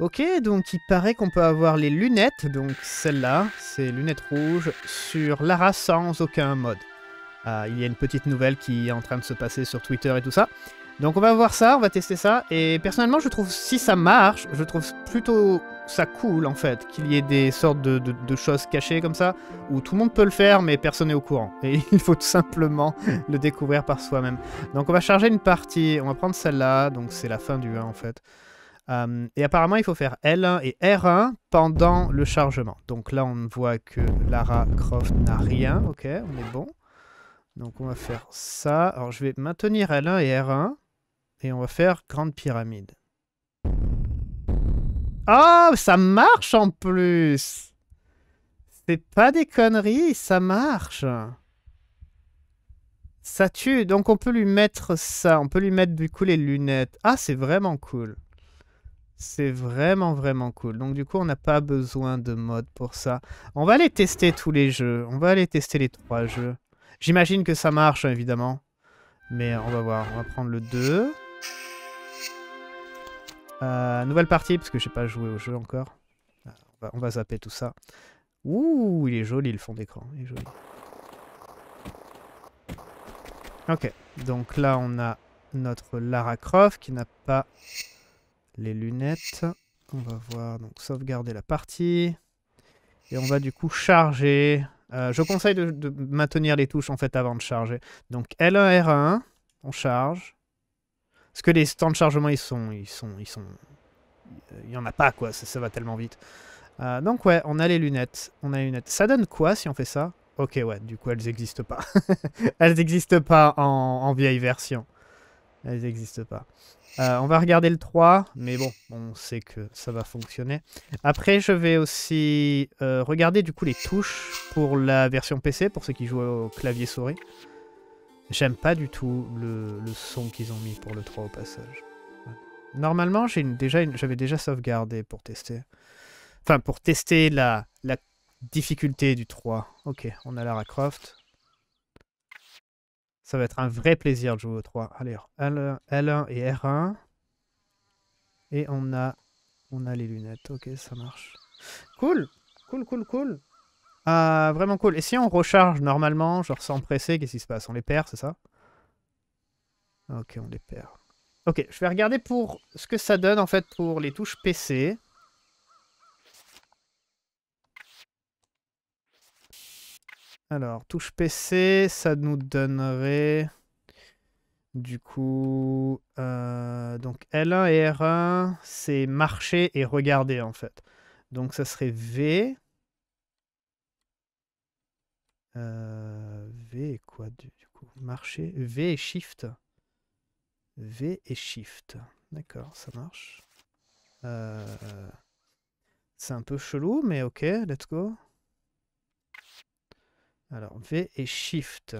Ok, donc il paraît qu'on peut avoir les lunettes, donc celle-là, ces lunettes rouges, sur Lara sans aucun mode. Ah, il y a une petite nouvelle qui est en train de se passer sur Twitter et tout ça. Donc on va voir ça, on va tester ça, et personnellement je trouve si ça marche, je trouve plutôt ça cool en fait, qu'il y ait des sortes de, de, choses cachées comme ça, où tout le monde peut le faire mais personne n'est au courant. Et il faut tout simplement le découvrir par soi-même. Donc on va charger une partie, on va prendre celle-là, donc c'est la fin du 1 en fait. Euh, et apparemment, il faut faire L1 et R1 pendant le chargement. Donc là, on voit que Lara Croft n'a rien. Ok, on est bon. Donc on va faire ça. Alors je vais maintenir L1 et R1. Et on va faire Grande Pyramide. Oh, ça marche en plus C'est pas des conneries, ça marche Ça tue, donc on peut lui mettre ça. On peut lui mettre du coup les lunettes. Ah, c'est vraiment cool. C'est vraiment vraiment cool. Donc du coup, on n'a pas besoin de mode pour ça. On va aller tester tous les jeux. On va aller tester les trois jeux. J'imagine que ça marche, évidemment. Mais on va voir. On va prendre le 2. Euh, nouvelle partie, parce que j'ai pas joué au jeu encore. Euh, on va, zapper tout ça. Ouh, il est joli le fond d'écran. joli. Ok, donc là on a notre Lara Croft qui n'a pas les lunettes. On va voir, donc sauvegarder la partie. Et on va du coup charger. Euh, je conseille de, maintenir les touches en fait avant de charger. Donc L1, R1, on charge. Parce que les stands de chargement, ils sont... Ils sont, ils sont... Il n'y en a pas, quoi. Ça, va tellement vite. Euh, donc ouais, on a les lunettes. On a les lunettes. Ça donne quoi si on fait ça Ok, ouais, du coup, elles n'existent pas. elles n'existent pas en vieille version. Elles n'existent pas. Euh, on va regarder le 3, mais bon, on sait que ça va fonctionner. Après, je vais aussi euh, regarder du coup les touches pour la version PC, pour ceux qui jouent au clavier souris. J'aime pas du tout le, son qu'ils ont mis pour le 3 au passage. Normalement, j'avais déjà, déjà sauvegardé pour tester. Enfin, pour tester la, la difficulté du 3. Ok, on a Lara Croft. Ça va être un vrai plaisir de jouer aux trois. Allez, L1, et R1. Et on a, on a les lunettes. Ok, ça marche. Cool, cool, cool, cool. Ah, vraiment cool. Et si on recharge normalement, genre sans presser, qu'est-ce qui se passe On les perd, c'est ça Ok, on les perd. Ok, je vais regarder pour ce que ça donne en fait pour les touches PC. Alors, touche PC, ça nous donnerait du coup euh, donc L1 et R1, c'est marcher et regarder en fait. Donc ça serait V. Euh, v et quoi du coup Marcher. V et Shift. V et Shift. D'accord, ça marche. Euh, c'est un peu chelou, mais ok, let's go. Alors V et Shift.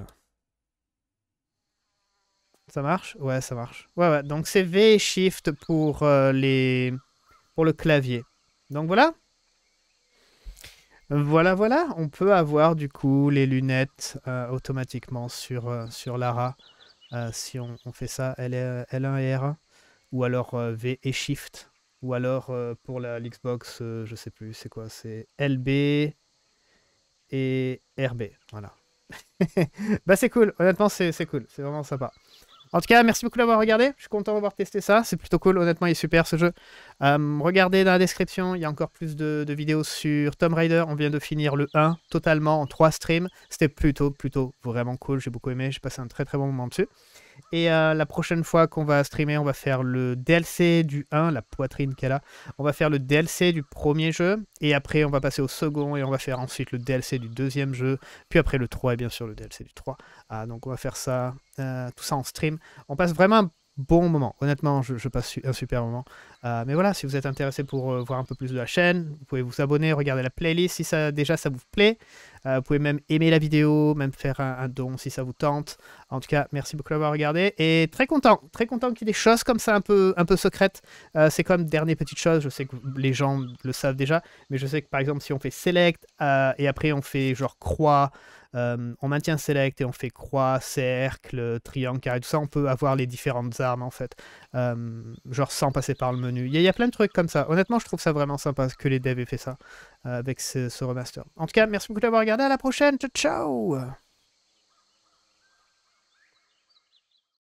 Ça marche Ouais, ça marche. Ouais, Donc c'est V et Shift pour, euh, les... pour le clavier. Donc voilà. Voilà, voilà. On peut avoir du coup les lunettes euh, automatiquement sur, euh, sur Lara si on, fait ça L, 1 et R1. Ou alors V et Shift. Ou alors pour la l'Xbox, je sais plus, c'est quoi C'est LB, et RB. Voilà. bah c'est cool, honnêtement c'est cool, c'est vraiment sympa. En tout cas, merci beaucoup d'avoir regardé. Je suis content d'avoir testé ça. C'est plutôt cool. Honnêtement, il est super ce jeu. Hum, regardez dans la description, il y a encore plus de, de, vidéos sur Tomb Raider. On vient de finir le 1 totalement en 3 streams. C'était plutôt, plutôt vraiment cool. J'ai beaucoup aimé. J'ai passé un très très bon moment dessus. Et euh, la prochaine fois qu'on va streamer, on va faire le DLC du 1, la poitrine qu'elle a. On va faire le DLC du premier jeu. Et après, on va passer au second. Et on va faire ensuite le DLC du deuxième jeu. Puis après, le 3 et bien sûr le DLC du 3. Ah, donc on va faire ça, euh, tout ça en stream. On passe vraiment un bon moment. Honnêtement, je passe un super moment. Euh, mais voilà, si vous êtes intéressé pour euh, voir un peu plus de la chaîne, vous pouvez vous abonner, regarder la playlist si ça, déjà ça vous plaît. Euh, vous pouvez même aimer la vidéo, même faire un, don si ça vous tente. En tout cas, merci beaucoup d'avoir regardé et très content, très content qu'il y ait des choses comme ça un peu, un peu secrètes. c'est comme dernière petite chose, je sais que les gens le savent déjà, mais je sais que par exemple si on fait select et après on fait genre croix, on maintient select et on fait croix, cercle, triangle, carré, tout ça, on peut avoir les différentes armes en fait, genre sans passer par le menu il y, a, plein de trucs comme ça. Honnêtement, je trouve ça vraiment sympa que les devs aient fait ça euh, avec ce, remaster. En tout cas, merci beaucoup d'avoir regardé. À la prochaine. Ciao, ciao